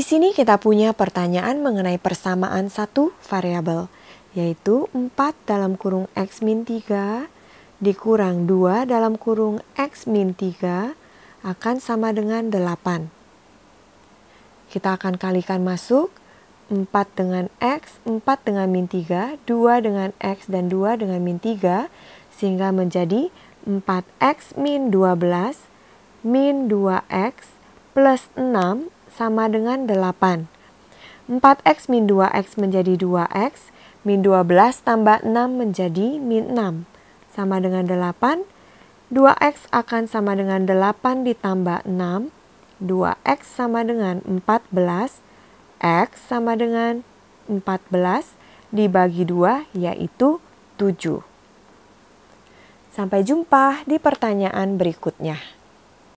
Di sini kita punya pertanyaan mengenai persamaan satu variabel, yaitu 4 dalam kurung x min 3 dikurang 2 dalam kurung x min 3 akan sama dengan 8. Kita akan kalikan masuk 4 dengan x, 4 dengan min 3, 2 dengan x, dan 2 dengan min 3, sehingga menjadi 4x min 12 min 2x plus 6 sama dengan 8. 4x min 2x menjadi 2x, min 12 tambah 6 menjadi min 6, sama dengan 8. 2x akan sama dengan 8 ditambah 6, 2x sama dengan 14, x sama dengan 14 dibagi 2 yaitu 7. Sampai jumpa di pertanyaan berikutnya.